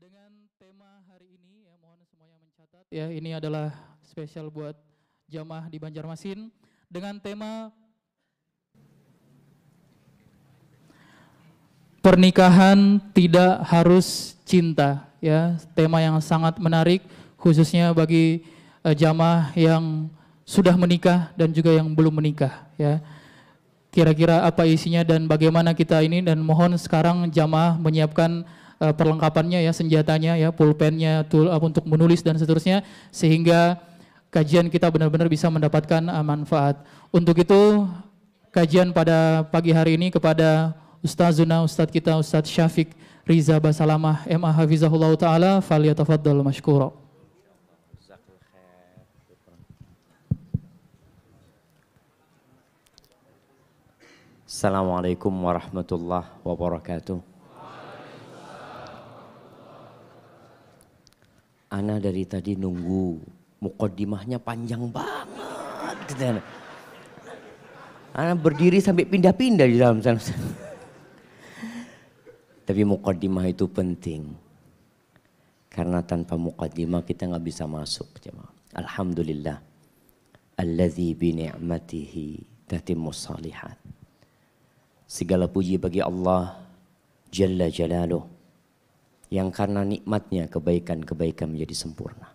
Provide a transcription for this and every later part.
dengan tema hari ini ya mohon semuanya mencatat ya ini adalah spesial buat jamaah di Banjarmasin dengan tema pernikahan tidak harus cinta ya tema yang sangat menarik khususnya bagi uh, jamaah yang sudah menikah dan juga yang belum menikah ya kira-kira apa isinya dan bagaimana kita ini dan mohon sekarang jamaah menyiapkan Eh, perlengkapannya ya, senjatanya ya, pulpennya tool uh, untuk menulis dan seterusnya sehingga kajian kita benar-benar bisa mendapatkan uh, manfaat. Untuk itu kajian pada pagi hari ini kepada Ustazuna, Ustadz kita, Ustadz Syafiq Riza Basalamah, MA Hafizahullah Ta'ala, Tafaddal mashkuro. Assalamualaikum warahmatullahi wabarakatuh. Ana dari tadi nunggu mukodimahnya panjang banget. Gitu kan. Ana berdiri sampai pindah-pindah di dalam sana. Tapi mukodimah itu penting. Karena tanpa mukodimah kita nggak bisa masuk. Alhamdulillah. Alladzi bi ni'matihi salihat. Segala puji bagi Allah Jalla Jalaluh yang karena nikmatnya kebaikan-kebaikan menjadi sempurna.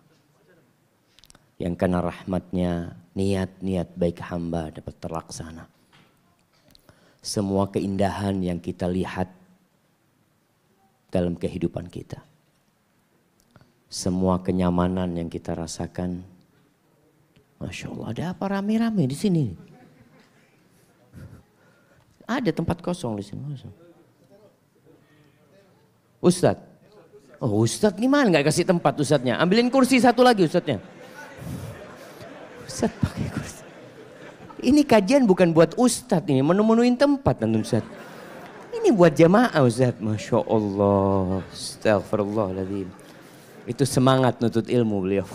Yang karena rahmatnya niat-niat baik hamba dapat terlaksana. Semua keindahan yang kita lihat dalam kehidupan kita. Semua kenyamanan yang kita rasakan. Masya Allah ada apa rame-rame di sini? Ada tempat kosong di sini. Ustadz, Oh Ustadz gimana nggak kasih tempat Ustadznya. Ambilin kursi satu lagi Ustadznya. Ustadz pakai kursi. Ini kajian bukan buat Ustadz ini. Menu-menuin tempat nanti Ustadz. Ini buat jamaah Ustadz. Masya Allah. Astagfirullahaladzim. Itu semangat nutut ilmu beliau.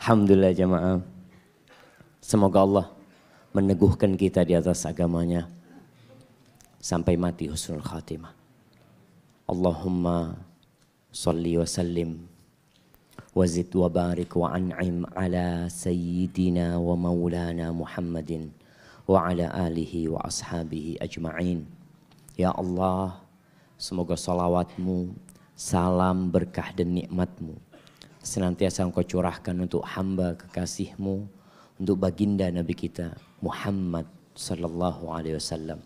Alhamdulillah jamaah. Semoga Allah meneguhkan kita di atas agamanya. Sampai mati husnul khatimah. Allahumma salli wa sallim wa zid wa barik wa an'im ala sayyidina wa maulana Muhammadin wa ala alihi wa ashabihi ajma'in. Ya Allah, semoga salawatmu, salam berkah dan nikmatmu senantiasa engkau curahkan untuk hamba kekasihmu, untuk baginda Nabi kita Muhammad Sallallahu Alaihi Wasallam,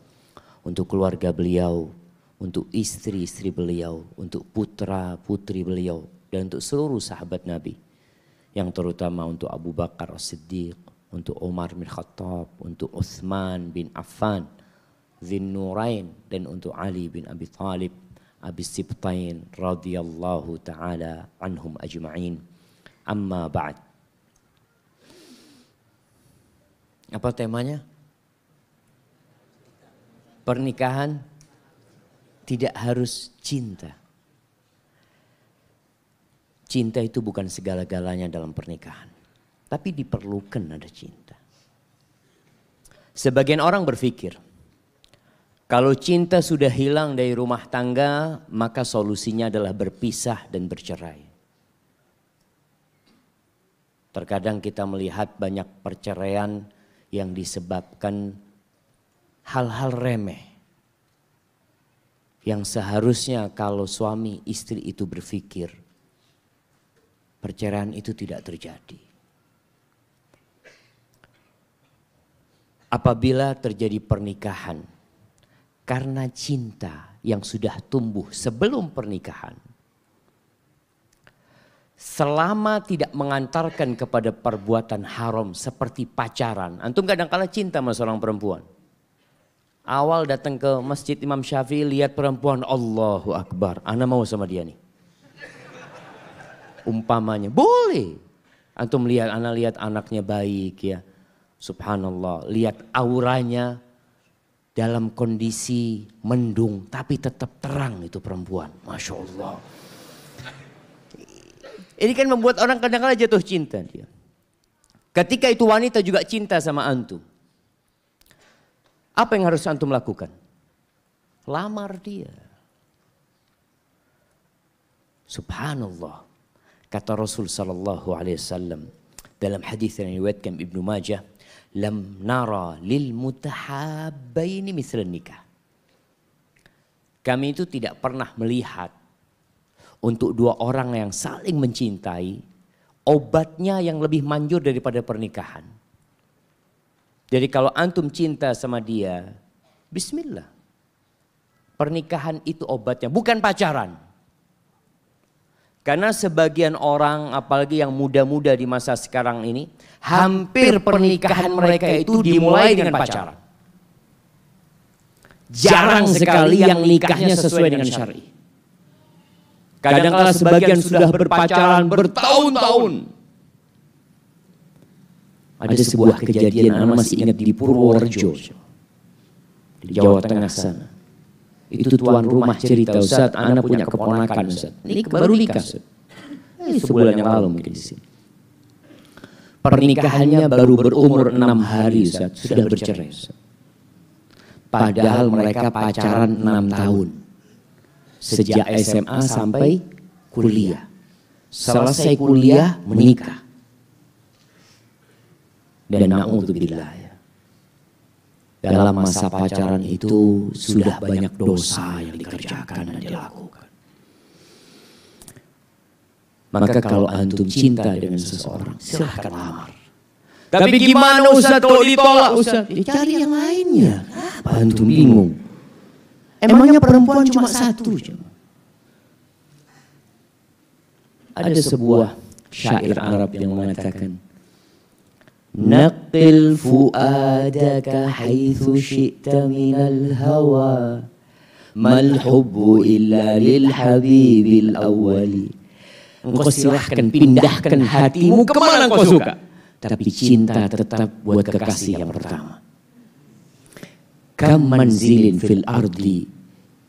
untuk keluarga beliau, untuk istri-istri beliau, untuk putra-putri beliau, dan untuk seluruh sahabat Nabi. Yang terutama untuk Abu Bakar As-Siddiq, untuk Umar bin Khattab, untuk Uthman bin Affan, Zin Nurain, dan untuk Ali bin Abi Thalib, Abi Sibtain, radhiyallahu ta'ala anhum ajma'in. Amma ba'd. Apa temanya? Pernikahan tidak harus cinta. Cinta itu bukan segala-galanya dalam pernikahan. Tapi diperlukan ada cinta. Sebagian orang berpikir, kalau cinta sudah hilang dari rumah tangga, maka solusinya adalah berpisah dan bercerai. Terkadang kita melihat banyak perceraian yang disebabkan hal-hal remeh yang seharusnya kalau suami istri itu berpikir perceraian itu tidak terjadi. Apabila terjadi pernikahan karena cinta yang sudah tumbuh sebelum pernikahan selama tidak mengantarkan kepada perbuatan haram seperti pacaran. Antum kadang kala cinta sama seorang perempuan awal datang ke masjid Imam Syafi'i lihat perempuan Allahu Akbar. Ana mau sama dia nih. Umpamanya boleh. Antum lihat, anak lihat anaknya baik ya. Subhanallah, lihat auranya dalam kondisi mendung tapi tetap terang itu perempuan. Masya Allah. Ini kan membuat orang kadang-kadang jatuh cinta dia. Ketika itu wanita juga cinta sama antum. Apa yang harus antum lakukan? Lamar dia. Subhanallah. Kata Rasul sallallahu alaihi wasallam dalam hadis yang diriwayatkan Ibnu Majah, "Lam nara lil mutahabbaini misal nikah." Kami itu tidak pernah melihat untuk dua orang yang saling mencintai obatnya yang lebih manjur daripada pernikahan. Jadi kalau antum cinta sama dia, bismillah. Pernikahan itu obatnya, bukan pacaran. Karena sebagian orang, apalagi yang muda-muda di masa sekarang ini, hampir pernikahan mereka itu dimulai dengan pacaran. Jarang sekali yang nikahnya sesuai dengan syari. Kadang-kadang sebagian sudah berpacaran bertahun-tahun ada sebuah kejadian anak masih ingat di Purworejo di Jawa Tengah sana itu tuan rumah cerita Ustaz anak punya keponakan Ustaz ini baru nikah Ustaz eh, sebulan yang lalu mungkin di sini pernikahannya baru berumur enam hari Ustaz sudah bercerai Ustaz padahal mereka pacaran enam tahun sejak SMA sampai kuliah selesai kuliah menikah dan na'udzubillah. Ya. Dalam masa pacaran itu sudah banyak dosa yang dikerjakan dan dilakukan. Maka kalau antum cinta dengan seseorang, silahkan lamar. Tapi gimana Ustaz kalau ditolak Ustaz? Ya cari yang lainnya. Apa antum bingung? Emangnya perempuan cuma satu? Ada sebuah syair Arab yang mengatakan, نقل فؤادك حيث شئت من الهوى ما الحب إلا للحبيب الأول Engkau silahkan pindahkan hatimu kemana engkau suka. Tapi cinta tetap buat kekasih yang pertama. Kam manzilin fil ardi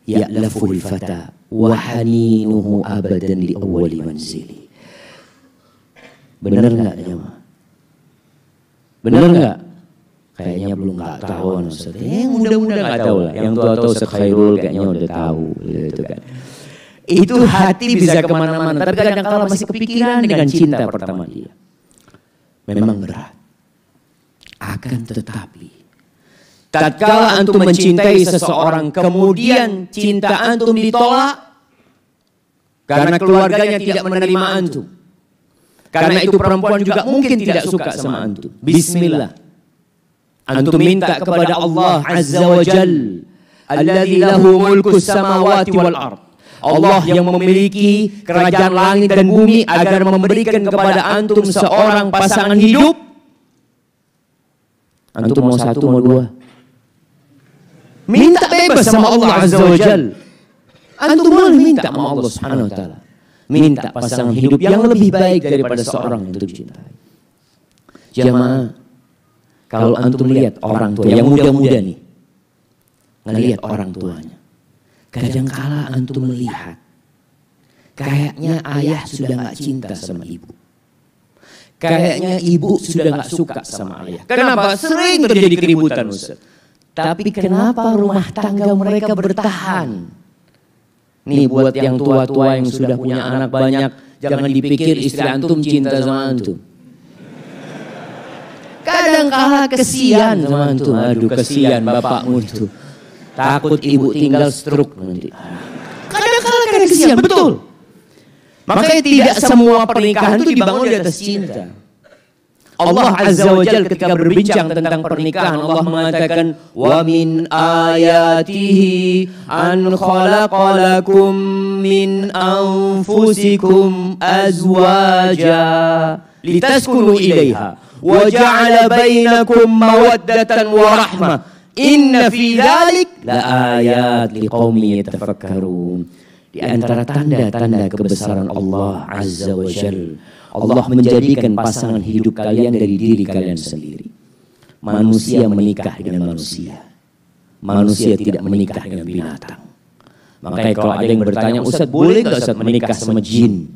ya'lafu fata wa haninuhu abadan li awwali manzili. Benar nggak jemaah? Benar nggak? Kayaknya belum nggak tahu Ustaz. Eh, muda-muda nggak tahu lah. Yang tua tahu Ustaz Khairul kayaknya udah tahu gitu kan. kan. Itu hati bisa kemana-mana. Tapi kadang kala masih kepikiran dengan cinta pertama dia. Memang berat. Akan tetapi Tatkala antum mencintai seseorang, kemudian cinta antum ditolak karena keluarganya tidak menerima antum. Karena, Karena itu perempuan juga mungkin tidak suka sama antum. Bismillah. Antum minta kepada Allah Azza wa Jal. Alladhi lahu mulku samawati wal ard. Allah yang memiliki kerajaan langit dan bumi agar memberikan kepada antum seorang pasangan hidup. Antum mau satu, mau dua. Minta bebas sama Allah Azza wa Jal. Antum boleh minta sama Allah Subhanahu wa taala minta pasangan hidup yang lebih baik daripada seorang yang dicintai. Jamaah, kalau antum melihat orang tua yang muda-muda nih, ngelihat orang tuanya. kadang Kadangkala antum melihat, kayaknya ayah sudah nggak cinta sama ibu. Kayaknya ibu sudah nggak suka sama ayah. Kenapa? Sering terjadi keributan Ustaz. Tapi kenapa rumah tangga mereka bertahan? Nih buat yang tua-tua yang sudah punya anak banyak, jangan dipikir istri antum cinta sama antum. Kadang kala kesian sama antum. Aduh kesian bapakmu itu. Takut ibu tinggal stroke nanti. Kadang kala kesian, betul. Makanya tidak semua pernikahan itu dibangun di atas cinta. Allah Azza wa Jalla ketika berbincang tentang pernikahan Allah mengatakan wa min ayatihi an khalaqalakum min anfusikum azwaja litaskunu ilaiha wa ja'ala bainakum mawaddatan wa rahmah inna fi la ayat liqaumin yatafakkarun di antara tanda-tanda kebesaran Allah Azza wa Jalla Allah menjadikan pasangan hidup kalian dari diri kalian sendiri. Manusia menikah dengan manusia. Manusia tidak menikah dengan binatang. Makanya kalau ada yang bertanya, Ustaz boleh gak Ustaz menikah sama jin?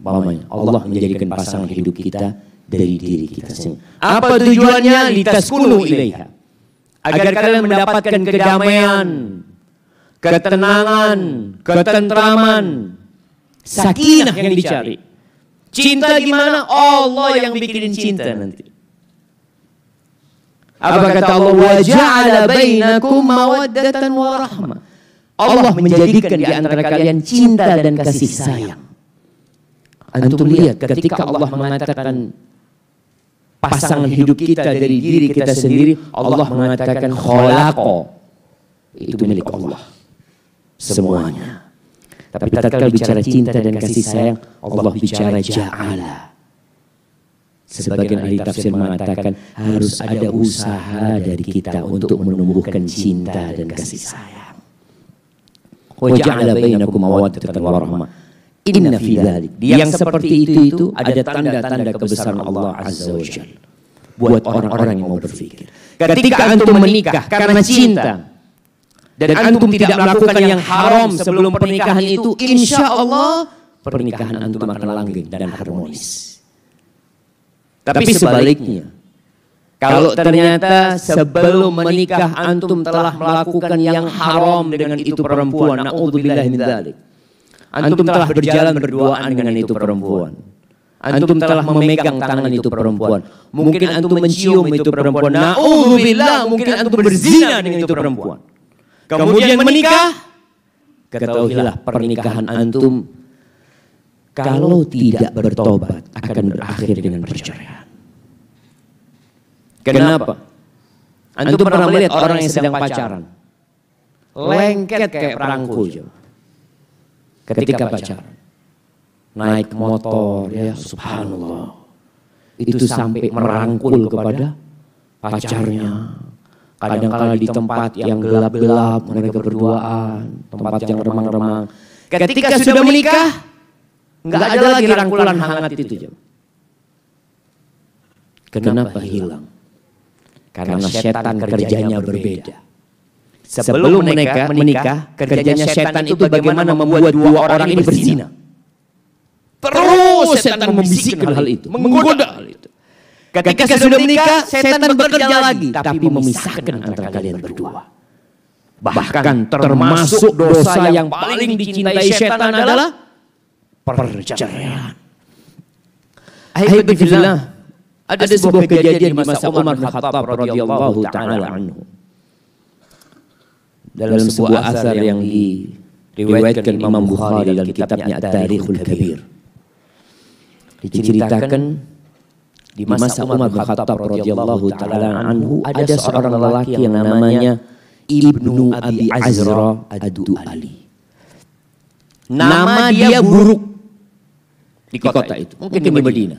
Bapaknya, Allah menjadikan pasangan hidup kita dari diri kita sendiri. Apa tujuannya? Litaskunu ilaiha. Agar kalian mendapatkan kedamaian, ketenangan, ketentraman, sakinah yang dicari. Cinta gimana? Allah yang bikinin cinta nanti. Apa kata Allah? Waja'ala bainakum mawaddatan wa Allah menjadikan di antara kalian cinta dan kasih sayang. Antum lihat ketika Allah mengatakan pasangan hidup kita dari diri kita sendiri, Allah mengatakan kholako. Itu milik Allah. Semuanya. Tapi kalau bicara cinta dan kasih sayang, Allah bicara ja'ala. Sebagian ahli tafsir mengatakan harus ada usaha dari kita untuk menumbuhkan cinta dan kasih sayang. Wa ja'ala bainakum mawaddatan wa rahmah. Inna fi dhalik. Yang seperti itu itu ada tanda-tanda kebesaran Allah Azza wa Jalla buat orang-orang yang mau berpikir. Ketika antum menikah karena cinta, dan, dan antum, tidak melakukan yang haram sebelum pernikahan itu, insya Allah pernikahan antum akan langgeng dan harmonis. Tapi, Tapi sebaliknya, kalau ternyata sebelum menikah antum telah melakukan yang haram dengan itu perempuan, naudzubillah min dzalik. Antum telah berjalan berduaan dengan itu perempuan. Antum telah memegang tangan itu perempuan. Mungkin antum mencium itu perempuan. Naudzubillah, mungkin antum berzina dengan itu perempuan kemudian menikah. Ketahuilah pernikahan antum kalau tidak bertobat akan berakhir dengan perceraian. Kenapa? Antum pernah melihat orang yang sedang pacaran. Lengket kayak perangku. Ketika pacaran. Naik motor ya subhanallah. Itu sampai merangkul kepada pacarnya kadang kala di tempat yang gelap-gelap mereka berduaan, tempat yang remang-remang. Ketika sudah menikah, nggak ada lagi rangkulan hangat itu. Jam. Kenapa hilang? Karena setan kerjanya berbeda. Sebelum mereka menikah kerjanya setan itu bagaimana membuat dua orang ini berzina. Terus setan membisikkan hal itu, menggoda. Ketika, Ketika sudah menikah, setan bekerja lagi, tapi memisahkan antara kalian berdua. Bahkan termasuk dosa yang paling dicintai setan adalah perceraian. Akhirnya ada, ada sebuah kejadian di masa Umar bin Khattab radhiyallahu taala anhu. Dalam sebuah asar yang diriwayatkan Imam Bukhari dalam kitabnya At-Tarikhul Kabir. Diceritakan di masa, Umar bin Khattab radhiyallahu taala anhu ada seorang lelaki yang namanya Ibnu Abi Azra Adu Ali. Nama dia buruk di kota, di kota itu. Mungkin, Mungkin di Medina.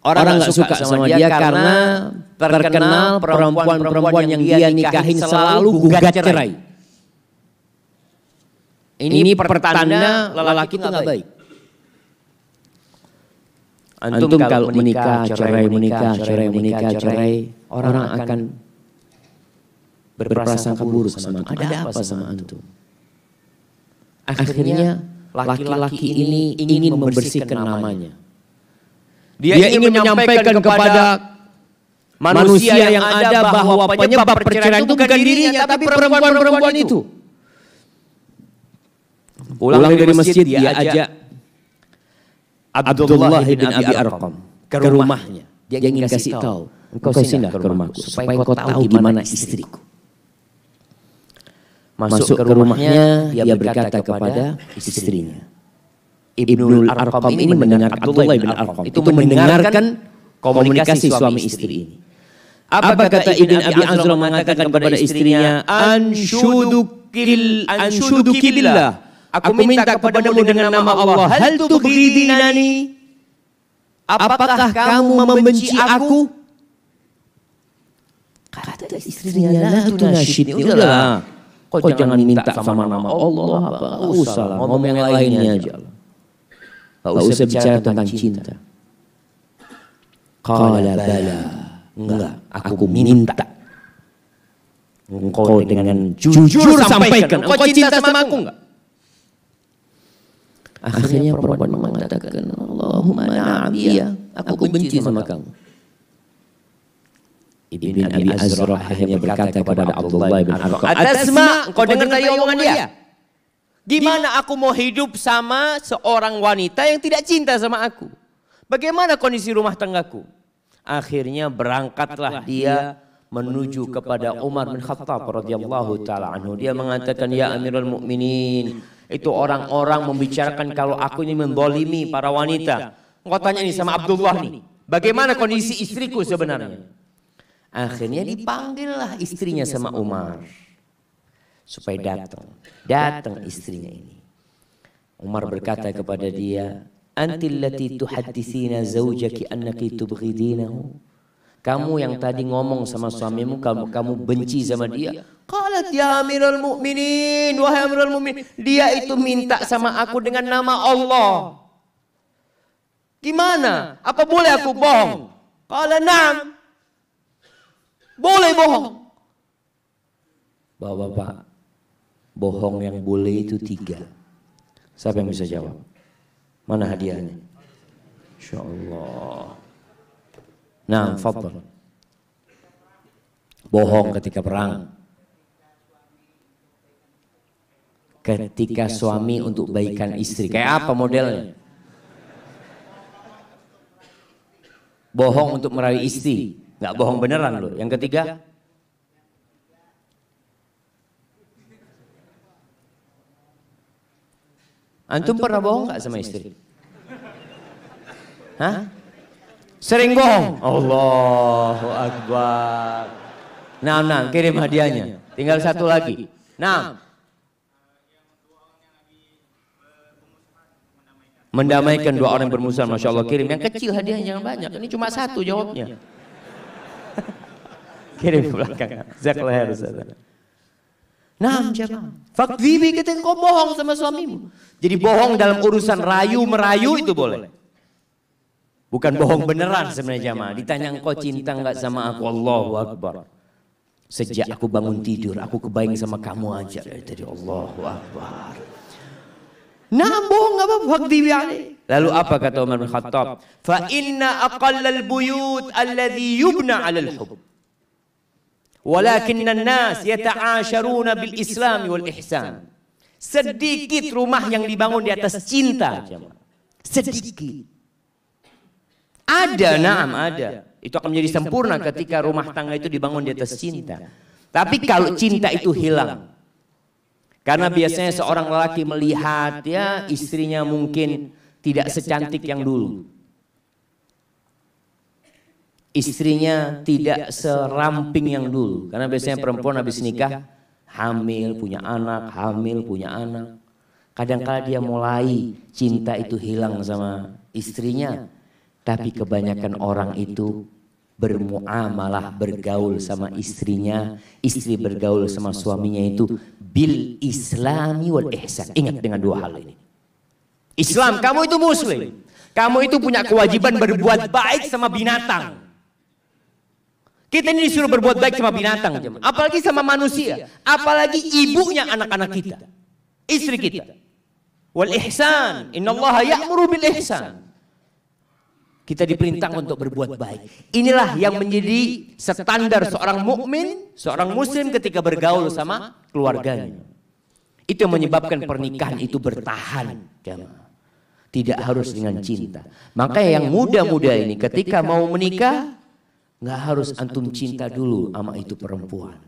Orang nggak suka sama dia karena terkenal perempuan-perempuan yang dia nikahin selalu gugat cerai. Ini pertanda lelaki itu nggak baik. Antum, Antum kalau menikah, cerai menikah, cerai menikah, cerai, orang akan berprasangka buruk sama Antum. Ada apa sama Antum? Akhirnya laki-laki ini ingin membersihkan namanya. Dia, Dia ingin menyampaikan kepada manusia yang ada bahwa penyebab perceraian itu bukan dirinya tapi perempuan-perempuan itu. Pulang dari masjid dia ajak Abdullah bin Abi Arqam ke rumahnya. Dia ingin kasih tahu, engkau singgah ke rumahku supaya kau tahu gimana istriku. Masuk ke rumahnya, dia berkata kepada istrinya. Ibnu Arqam ini mendengar Abdullah bin Arqam itu mendengarkan komunikasi suami istri ini. Apa, kata Ibn Abi Azra mengatakan kepada istrinya? Anshudukil, anshudukillah. Aku minta kepadamu dengan nama Allah. Hal tubghidinani? Apakah kamu membenci aku? Kata istrinya, tu tunasyidni. Ya udahlah. Kau, Kau jangan minta sama nama Allah. Apa? Gak usah lah. Ngomong yang lainnya aja. Gak usah bicara tentang cinta. Kala bala. Enggak, aku minta. Engkau dengan jujur sampaikan. Engkau cinta sama aku enggak? Akhirnya perempuan mengatakan, Allahumma na'abiyah, ya? aku benci sama kamu. Ibn Abi Azrah akhirnya berkata kepada Abdullah bin Atas ma, kau dengar tadi omongan dia? Gimana aku mau hidup sama seorang wanita yang tidak cinta sama aku? Bagaimana kondisi rumah tanggaku? Akhirnya berangkatlah dia menuju kepada Umar bin Khattab radhiyallahu taala anhu. Dia mengatakan, ya, "Ya Amirul Mukminin, itu orang-orang membicarakan kalau aku ini mendolimi para wanita. Engkau tanya nih sama Abdullah nih. Bagaimana kondisi istriku sebenarnya? Akhirnya dipanggillah istrinya sama Umar. Supaya datang. Datang istrinya ini. Umar berkata kepada dia, Antillati tuhadithina zawjaki annaki tubghidinahu kamu yang tadi ngomong sama suamimu kamu kamu benci sama dia qalat ya amirul mukminin wahai amirul mukmin dia itu minta sama aku dengan nama Allah gimana apa boleh aku bohong qala na'am boleh bohong Bapak-bapak bohong yang boleh itu tiga siapa yang bisa jawab mana hadiahnya Insya Allah Nah, nah fadl. Bohong ketika perang. Ketika suami untuk baikan istri. Kayak apa modelnya? Bohong untuk meraih istri. Nggak bohong beneran loh. Yang ketiga, Antum, pernah bohong nggak sama istri? Hah? Sering bohong. Allahu Akbar. Nah, nah, kirim hadiahnya. Tinggal satu lagi. Nah. Mendamaikan dua orang yang bermusuhan, Masya Allah kirim. Yang kecil hadiahnya yang banyak. Ini cuma satu jawabnya. kirim belakang. Zek leher. Nah, jangan. Fakdibi kita kau bohong sama suamimu. Jadi bohong dalam urusan rayu merayu itu boleh. Bukan bohong beneran sebenarnya jamaah. Ditanya engkau cinta nggak sama aku? Allahu Akbar. Sejak aku bangun tidur, aku kebayang sama kamu aja dari Allahu Akbar. Nah, bohong apa fakti biali. Lalu apa kata Umar bin Khattab? Fa inna aqallal buyut alladhi yubna 'alal hub. Walakin an-nas yata'asharuna bil Islam wal ihsan. Sedikit rumah yang dibangun di atas cinta, Sedikit. Ada, naam, nah, ada. Itu akan menjadi sempurna ketika rumah tangga itu dibangun di atas cinta. Tapi kalau cinta itu hilang, karena biasanya seorang lelaki melihat ya, ya istrinya mungkin tidak secantik yang dulu. Istrinya tidak seramping yang dulu. Karena biasanya perempuan habis nikah hamil, punya anak, hamil, punya anak. kadang -kadang dia mulai cinta itu hilang sama istrinya tapi kebanyakan orang itu bermuamalah, bergaul sama istrinya, istri bergaul sama suaminya itu bil islami wal ihsan. Ingat dengan dua hal ini. Islam, kamu itu muslim. Kamu itu punya kewajiban berbuat baik sama binatang. Kita ini disuruh berbuat baik sama binatang, apalagi sama manusia, apalagi ibunya anak-anak kita, istri kita. Wal ihsan, innallaha ya'muru bil ihsan kita diperintah untuk berbuat baik. Inilah yang menjadi standar seorang mukmin, seorang muslim ketika bergaul sama keluarganya. Itu yang menyebabkan pernikahan itu bertahan, Tidak harus dengan cinta. Maka yang muda-muda ini ketika mau menikah, nggak harus antum cinta dulu sama itu perempuan.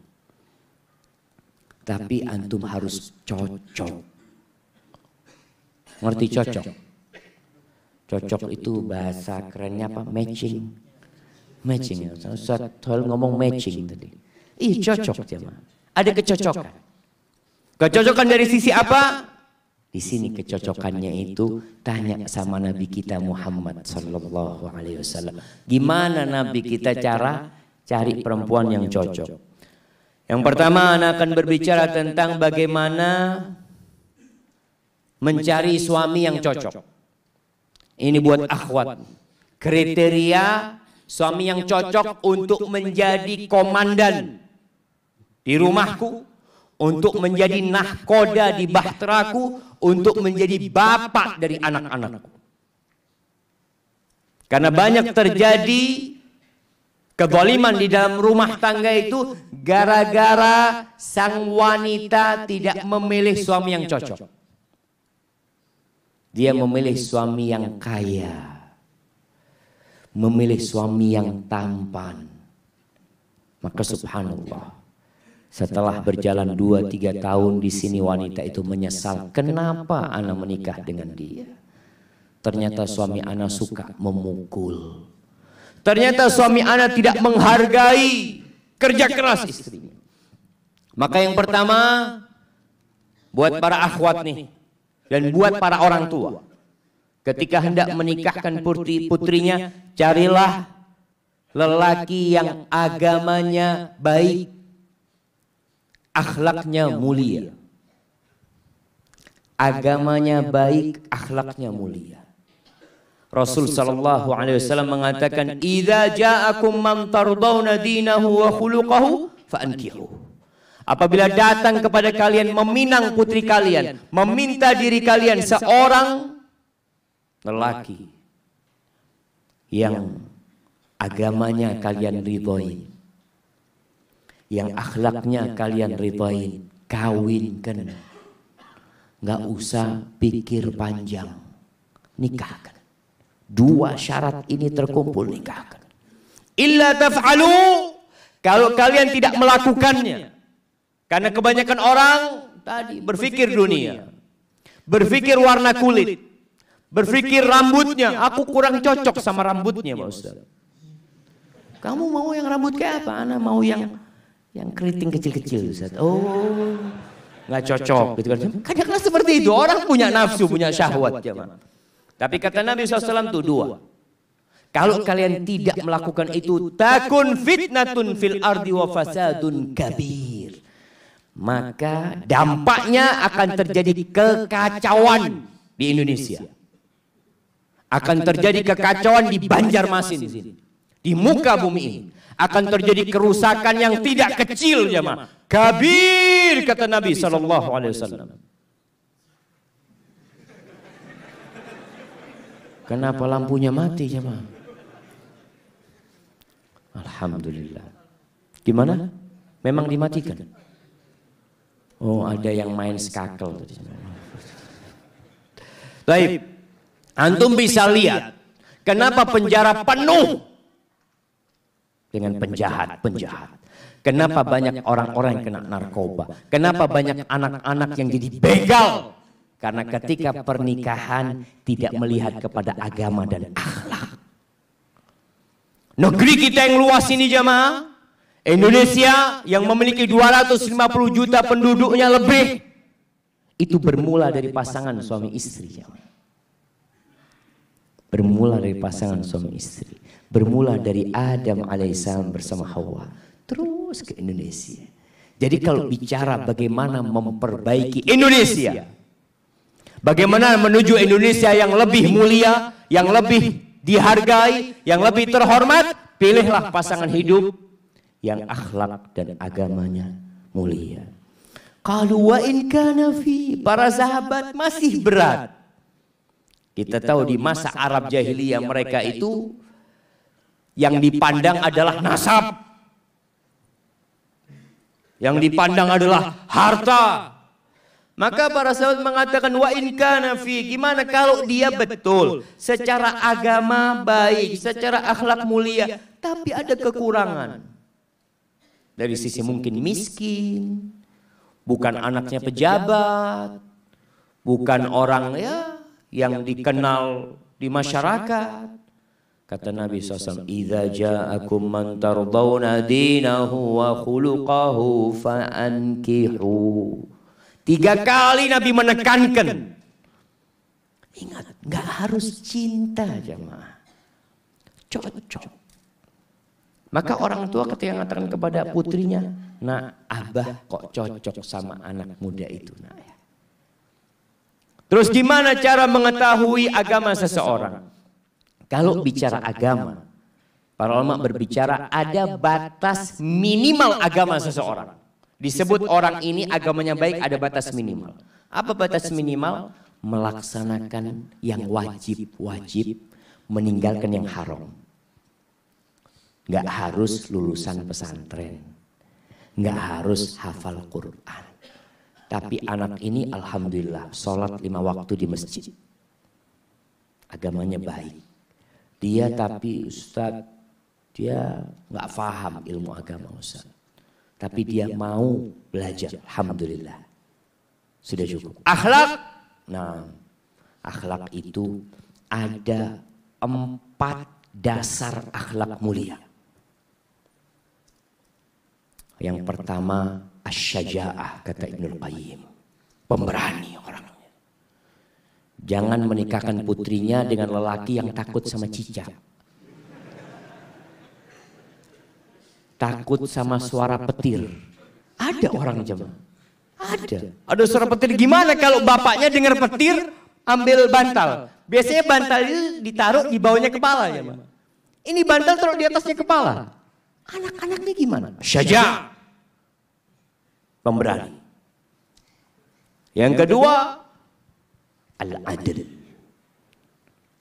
Tapi antum harus cocok. Ngerti cocok? Cocok itu bahasa kerennya apa? Matching. Matching. Ya, Ustaz ngomong matching tadi. Ih cocok jemaah. Ada kecocokan. Kecocokan dari sisi apa? Di sini kecocokannya itu tanya sama Nabi kita Muhammad Sallallahu Alaihi Wasallam. Gimana Nabi kita cara cari perempuan yang cocok? Yang pertama anak akan berbicara tentang bagaimana mencari suami yang cocok. Ini buat akhwat. Kriteria suami yang cocok untuk menjadi komandan di rumahku, untuk menjadi nahkoda di bahteraku, untuk menjadi bapak dari anak-anakku. Karena banyak terjadi kezaliman di dalam rumah tangga itu gara-gara sang wanita tidak memilih suami yang cocok. Dia memilih suami yang kaya, memilih suami yang tampan. Maka subhanallah, setelah berjalan 2-3 tahun di sini wanita itu menyesal, kenapa anak menikah dengan dia? Ternyata suami anak suka memukul. Ternyata suami anak tidak menghargai kerja keras istrinya. Maka yang pertama, buat para akhwat nih, dan buat para orang tua ketika hendak menikahkan putri putrinya carilah lelaki yang agamanya baik akhlaknya mulia agamanya baik akhlaknya mulia Rasul sallallahu alaihi wasallam mengatakan idza ja'akum man tardawna dinahu wa khuluquhu fankihu Apabila datang kepada kalian meminang putri kalian, meminta diri kalian seorang lelaki yang agamanya kalian ridhoin, yang akhlaknya kalian ridhoin, kawinkan. Nggak usah pikir panjang, nikahkan. Dua syarat ini terkumpul nikahkan. Illa taf'alu kalau kalian tidak melakukannya karena kebanyakan orang tadi berpikir dunia, berpikir warna kulit, berpikir rambutnya, aku kurang cocok sama rambutnya, Pak Ustaz. Kamu mau yang rambut kayak apa? Anak mau yang yang keriting kecil-kecil, Ustaz. Oh, nggak cocok gitu kan. Kadang-kadang seperti itu, kan orang punya nafsu, punya syahwat, jemaah. Ya, Tapi kata Nabi SAW itu dua. Kalau kalian tidak melakukan itu, takun fitnatun fil ardi wa fasadun kabir maka dampaknya akan terjadi kekacauan di Indonesia. Akan terjadi kekacauan di Banjarmasin, di muka bumi ini. Akan terjadi kerusakan yang tidak kecil jemaah. Kabir kata Nabi Shallallahu Alaihi Wasallam. Kenapa lampunya mati jemaah? Alhamdulillah. Gimana? Memang dimatikan. Oh hmm. ada yang main skakel. Baik, antum bisa lihat kenapa penjara penuh dengan penjahat-penjahat. Kenapa banyak orang-orang yang kena narkoba? Kenapa banyak anak-anak yang jadi begal? Karena ketika pernikahan tidak melihat kepada agama dan akhlak. Negeri kita yang luas ini jamaah Indonesia yang memiliki 250 juta penduduknya lebih itu bermula dari pasangan suami istri. Bermula dari pasangan suami istri. Bermula dari Adam alaihissalam bersama Hawa. Terus ke Indonesia. Jadi kalau bicara bagaimana memperbaiki Indonesia. Bagaimana menuju Indonesia yang lebih mulia, yang lebih dihargai, yang lebih terhormat. Pilihlah pasangan hidup yang akhlak dan agamanya mulia. Kalau wa in kana fi para sahabat masih berat. Kita tahu di masa Arab jahiliyah mereka itu yang dipandang adalah nasab. Yang dipandang adalah harta. Maka para sahabat mengatakan wa in kana fi gimana kalau dia betul secara agama baik, secara akhlak mulia, tapi ada kekurangan. Dari sisi mungkin miskin, bukan anaknya pejabat, bukan orang ya yang dikenal di masyarakat. Kata Nabi SAW, Iza ja'akum man tardawna dinahu wa khuluqahu fa'ankihu." Tiga kali Nabi menekankan. Ingat, nggak harus cinta jemaah. Cocok. Maka orang tua ketika mengatakan kepada putrinya, nak abah kok cocok sama anak muda itu. Nah, ya. Terus gimana cara mengetahui agama seseorang? Kalau bicara agama, para ulama berbicara ada batas minimal agama seseorang. Disebut orang ini agamanya baik ada batas minimal. Apa batas minimal? Melaksanakan yang wajib-wajib, meninggalkan yang haram. Nggak harus lulusan pesantren. Nggak harus hafal Quran. Tapi anak ini Alhamdulillah sholat lima waktu di masjid. Agamanya baik. Dia tapi Ustaz, dia nggak paham ilmu agama Ustaz. Tapi dia mau belajar. Alhamdulillah. Sudah cukup. Akhlak. Nah, akhlak itu ada empat dasar akhlak mulia. Yang pertama asyaja'ah kata Ibnu Qayyim. Pemberani orangnya. Jangan menikahkan putrinya dengan lelaki yang takut sama cicak. Takut sama suara petir. Ada orang jemaah. Ada. Ada suara petir. Gimana kalau bapaknya dengar petir ambil bantal? Biasanya bantal itu ditaruh di bawahnya kepala ya, Ini bantal taruh di atasnya kepala. Anak-anaknya gimana? Syaja pemberani. Yang kedua, al-adil.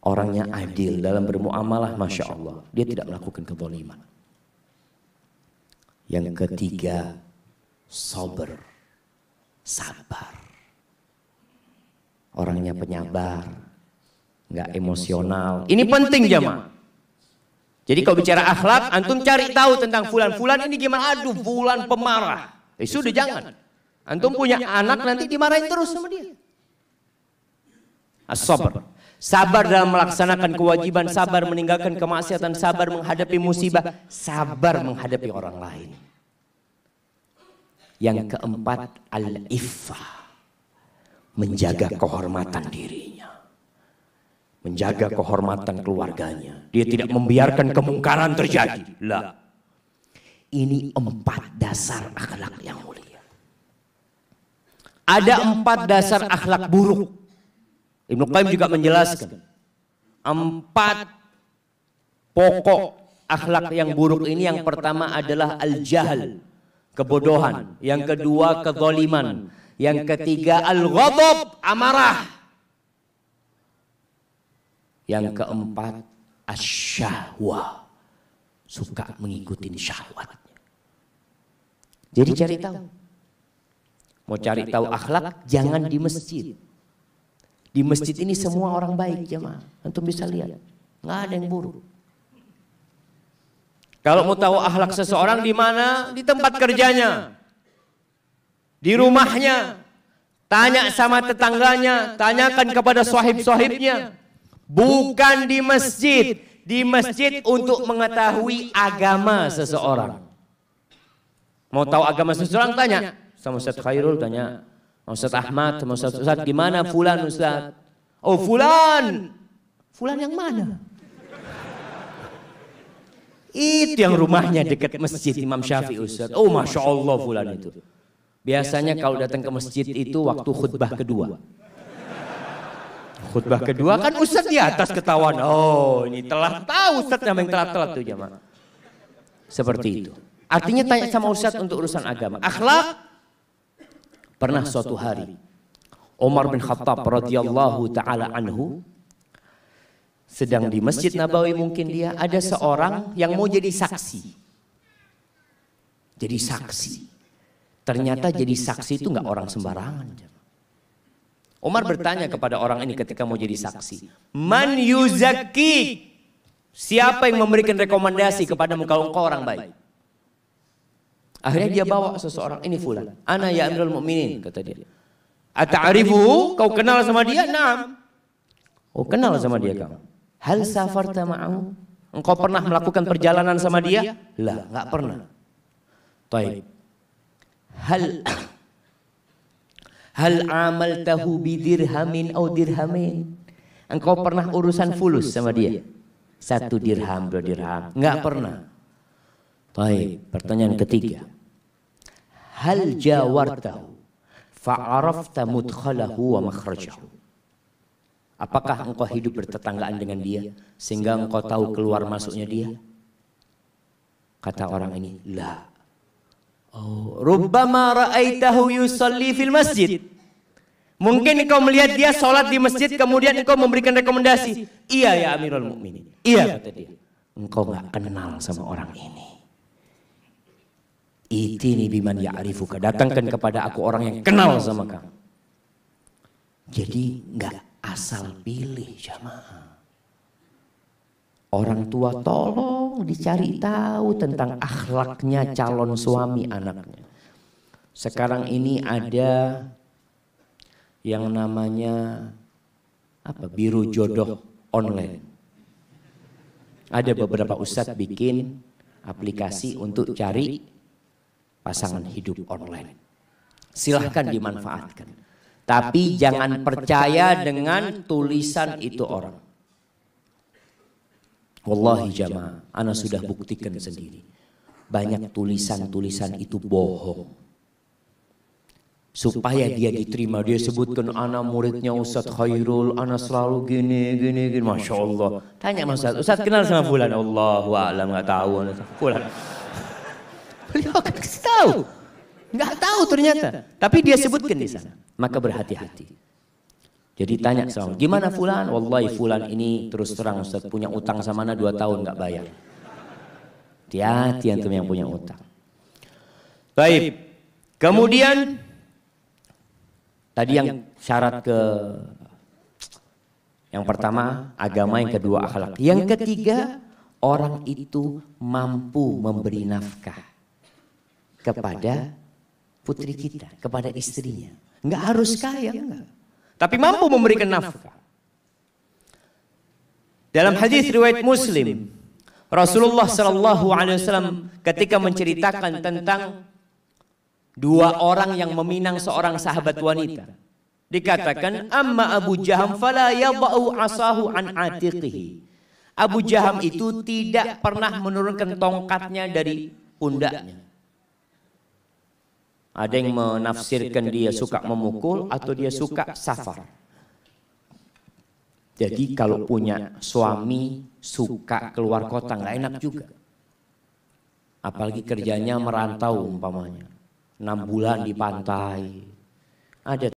Orangnya adil dalam bermuamalah, Masya Allah. Dia tidak melakukan keboliman. Yang ketiga, sober. Sabar. Orangnya penyabar. Nggak emosional. Ini penting jamaah. Jadi kalau bicara akhlak, antum cari tahu tentang fulan-fulan ini gimana? Aduh, fulan pemarah. Eh, sudah ya jangan. Antum, Antum punya anak, anak nanti dimarahin terus sama dia. as Sabar dalam melaksanakan kewajiban, sabar meninggalkan kemaksiatan, sabar menghadapi musibah, sabar menghadapi orang lain. Yang keempat al-iffah. Menjaga kehormatan dirinya. Menjaga kehormatan keluarganya. Dia tidak membiarkan kemungkaran terjadi. Lah, ini empat dasar akhlak yang mulia. Ada empat dasar akhlak buruk. Ibnu Qayyim juga menjelaskan. Empat pokok akhlak yang buruk ini yang pertama adalah al-jahal, kebodohan. Yang kedua kegoliman. Yang ketiga al-ghadab, amarah. Yang keempat asyahwa, suka mengikuti syahwat. Jadi cari tahu. Mau cari tahu akhlak jangan di masjid. Di masjid ini semua orang baik jemaah. Antum bisa lihat. Nggak ada yang buruk. Kalau mau tahu akhlak seseorang di mana? Di tempat kerjanya. Di rumahnya. Tanya sama tetangganya, tanyakan kepada sahib-sahibnya. Bukan di masjid. Di masjid untuk mengetahui agama seseorang. Mau tahu agama seseorang tanya sama Ustaz Khairul tanya. Sama Ustaz Ahmad, sama Ustaz, Ustaz gimana fulan Ustaz? Oh, oh fulan. Fulan yang mana? Itu yang rumahnya dekat masjid Imam Syafi'i Ustaz. Oh, oh Masya Allah fulan itu. Biasanya kalau datang ke masjid itu waktu khutbah kedua. Khutbah kedua kan Ustaz di atas ketahuan. Oh ini telah tahu Ustaz yang telah-telah tuh jamaah. Seperti itu. Artinya tanya sama ustadz untuk urusan agama. Akhlak pernah suatu hari Umar bin Khattab radhiyallahu taala anhu sedang di Masjid Nabawi mungkin dia ada seorang yang mau jadi saksi. Jadi saksi. Ternyata jadi saksi itu nggak orang sembarangan. Umar bertanya kepada orang ini ketika mau jadi saksi, "Man yuzaki?" Siapa yang memberikan rekomendasi kepadamu kalau engkau orang baik? Akhirnya dia bawa seseorang, ini fulan. Ana ya, ya Amirul Mukminin kata dia. Ata'rifu? Oh, kau kenal sama dia? Naam. Oh, kenal sama dia kau. Hal safarta ma'ahu? Engkau pernah melakukan perjalanan sama dia? Lah, enggak pernah. Baik. Hal Hal amaltahu bidirhamin au dirhamin? Engkau pernah urusan fulus sama dia? Satu dirham, dua dirham. Enggak pernah. Baik, pertanyaan ketiga. Hal jawartahu fa'arafta mudkhalahu wa makhrajahu. Apakah engkau hidup bertetanggaan dengan dia sehingga engkau tahu keluar masuknya dia? Kata orang ini, la. Oh, rubbama ra'aitahu yusalli fil masjid. Mungkin engkau melihat dia sholat di masjid kemudian engkau memberikan rekomendasi. Iya ya Amirul Mukminin. Iya kata dia. Engkau nggak kenal sama orang ini. Itini biman ya'rifuka. Datangkan kepada aku orang yang kenal sama kamu. Jadi nggak asal pilih jamaah. Orang tua tolong dicari tahu tentang akhlaknya calon suami anaknya. Sekarang ini ada yang namanya apa biru jodoh online. Ada beberapa ustadz bikin aplikasi untuk cari pasangan hidup online. Silahkan dimanfaatkan. Tapi jangan percaya dengan tulisan itu orang. Wallahi jamaah, Ana sudah buktikan sendiri. Banyak tulisan-tulisan itu bohong. Supaya dia diterima, dia sebutkan anak muridnya Ustadz Khairul, anak selalu gini, gini, gini. Masya Allah. Tanya Mas Ustadz, Ustadz kenal sama Fulan? Allahu'alam, gak tahu. Fulan. Beliau kan tahu. Enggak tahu ternyata. Tapi dia sebutkan di sana. Maka berhati-hati. Jadi tanya sama, gimana fulan? Wallahi fulan ini terus terang Ustaz punya utang sama mana dua tahun gak bayar. Hati-hati antum yang punya utang. Baik. Kemudian tadi yang syarat ke yang pertama agama, yang kedua akhlak. Yang ketiga orang itu mampu memberi nafkah kepada putri kita, kepada istrinya. Enggak harus kaya, enggak. Tapi mampu memberikan nafkah. Dalam hadis riwayat Muslim, Rasulullah Shallallahu Alaihi Wasallam ketika menceritakan tentang dua orang yang meminang seorang sahabat wanita, dikatakan amma Abu Jaham fala yabau asahu an atiqihi. Abu Jaham itu tidak pernah menurunkan tongkatnya dari pundaknya. Ada yang menafsirkan dia suka memukul atau dia suka safar. Jadi kalau punya suami suka keluar kota nggak enak juga. Apalagi kerjanya merantau umpamanya. enam bulan di pantai. Ada